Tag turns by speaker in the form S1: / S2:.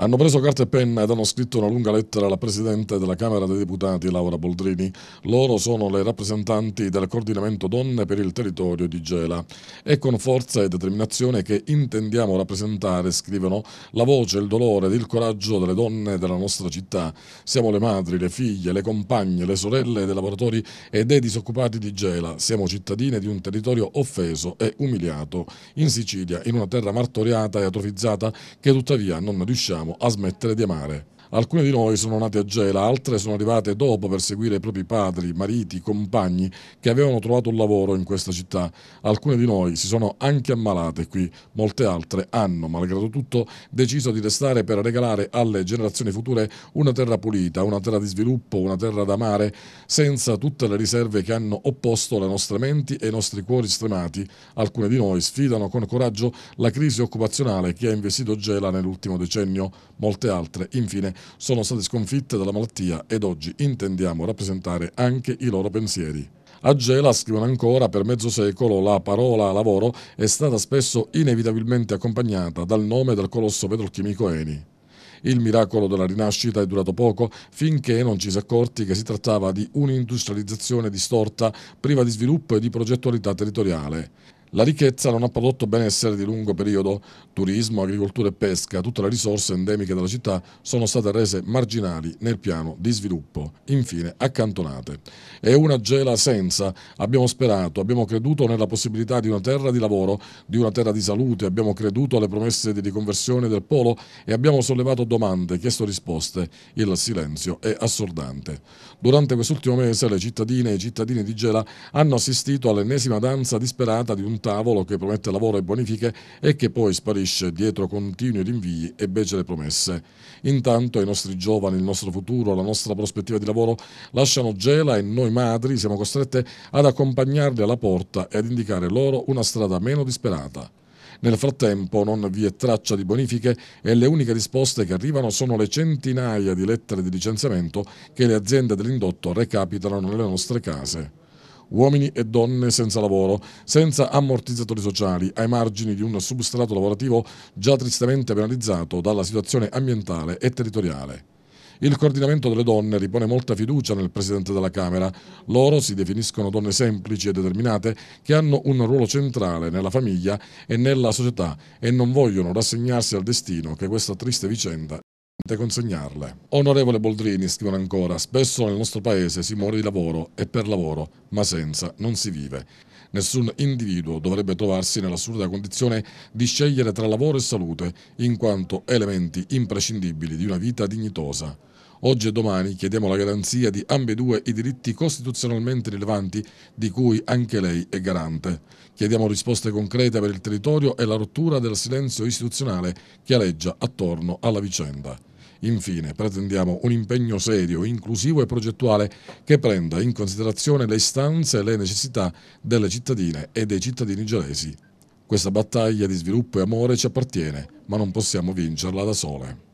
S1: hanno preso carta e penna ed hanno scritto una lunga lettera alla Presidente della Camera dei Deputati, Laura Boldrini. Loro sono le rappresentanti del coordinamento donne per il territorio di Gela. È con forza e determinazione che intendiamo rappresentare, scrivono, la voce, il dolore ed il coraggio delle donne della nostra città. Siamo le madri, le figlie, le compagne, le sorelle dei lavoratori e dei disoccupati di Gela. Siamo cittadine di un territorio offeso e umiliato in Sicilia, in una terra martoriata e atrofizzata che tuttavia non riusciamo dobbiamo smettere di amare Alcune di noi sono nate a Gela, altre sono arrivate dopo per seguire i propri padri, mariti, compagni che avevano trovato un lavoro in questa città. Alcune di noi si sono anche ammalate qui, molte altre hanno, malgrado tutto, deciso di restare per regalare alle generazioni future una terra pulita, una terra di sviluppo, una terra da mare, senza tutte le riserve che hanno opposto le nostre menti e i nostri cuori stremati. Alcune di noi sfidano con coraggio la crisi occupazionale che ha investito Gela nell'ultimo decennio, molte altre infine sono state sconfitte dalla malattia ed oggi intendiamo rappresentare anche i loro pensieri. A Gela, scrivono ancora, per mezzo secolo la parola lavoro è stata spesso inevitabilmente accompagnata dal nome del colosso petrolchimico Eni. Il miracolo della rinascita è durato poco finché non ci si accorti che si trattava di un'industrializzazione distorta, priva di sviluppo e di progettualità territoriale. La ricchezza non ha prodotto benessere di lungo periodo, turismo, agricoltura e pesca, tutte le risorse endemiche della città sono state rese marginali nel piano di sviluppo, infine accantonate. È una gela senza, abbiamo sperato, abbiamo creduto nella possibilità di una terra di lavoro, di una terra di salute, abbiamo creduto alle promesse di riconversione del polo e abbiamo sollevato domande, chiesto risposte, il silenzio è assordante. Durante quest'ultimo mese le cittadine e i cittadini di Gela hanno assistito all'ennesima danza disperata di un tavolo che promette lavoro e bonifiche e che poi sparisce dietro continui rinvii e becere promesse. Intanto i nostri giovani, il nostro futuro, la nostra prospettiva di lavoro lasciano gela e noi madri siamo costrette ad accompagnarli alla porta e ad indicare loro una strada meno disperata. Nel frattempo non vi è traccia di bonifiche e le uniche risposte che arrivano sono le centinaia di lettere di licenziamento che le aziende dell'indotto recapitano nelle nostre case uomini e donne senza lavoro, senza ammortizzatori sociali, ai margini di un substrato lavorativo già tristemente penalizzato dalla situazione ambientale e territoriale. Il coordinamento delle donne ripone molta fiducia nel Presidente della Camera. Loro si definiscono donne semplici e determinate che hanno un ruolo centrale nella famiglia e nella società e non vogliono rassegnarsi al destino che questa triste vicenda consegnarle. Onorevole Boldrini, scrivono ancora, spesso nel nostro paese si muore di lavoro e per lavoro, ma senza non si vive. Nessun individuo dovrebbe trovarsi nell'assurda condizione di scegliere tra lavoro e salute, in quanto elementi imprescindibili di una vita dignitosa. Oggi e domani chiediamo la garanzia di ambedue i diritti costituzionalmente rilevanti di cui anche lei è garante. Chiediamo risposte concrete per il territorio e la rottura del silenzio istituzionale che aleggia attorno alla vicenda. Infine, pretendiamo un impegno serio, inclusivo e progettuale che prenda in considerazione le istanze e le necessità delle cittadine e dei cittadini gelesi. Questa battaglia di sviluppo e amore ci appartiene, ma non possiamo vincerla da sole.